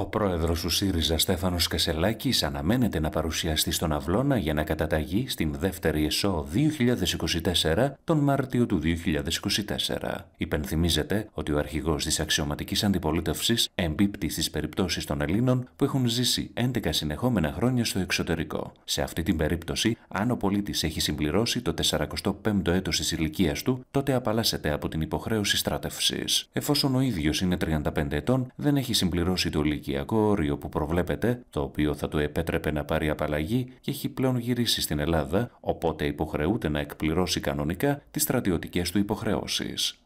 Ο πρόεδρος του ΣΥΡΙΖΑ Στέφανος Κασελάκης αναμένεται να παρουσιαστεί στον Αυλώνα για να καταταγεί στην δεύτερη ΕΣΟ 2024 τον Μάρτιο του 2024. Υπενθυμίζεται ότι ο αρχηγός της αξιωματικής αντιπολίτευσης εμπίπτει στις περιπτώσεις των Ελλήνων που έχουν ζήσει 11 συνεχόμενα χρόνια στο εξωτερικό. Σε αυτή την περίπτωση, αν ο πολίτης έχει συμπληρώσει το 45ο έτος της ηλικίας του, τότε απαλλάσσεται από την υποχρέωση στράτευσης. Εφόσον ο ίδιος είναι 35 ετών, δεν έχει συμπληρώσει το ηλικία ηλικιακό που προβλέπεται, το οποίο θα του επέτρεπε να πάρει απαλλαγή και έχει πλέον γυρίσει στην Ελλάδα, οπότε υποχρεούται να εκπληρώσει κανονικά τις στρατιωτικές του υποχρεώσεις.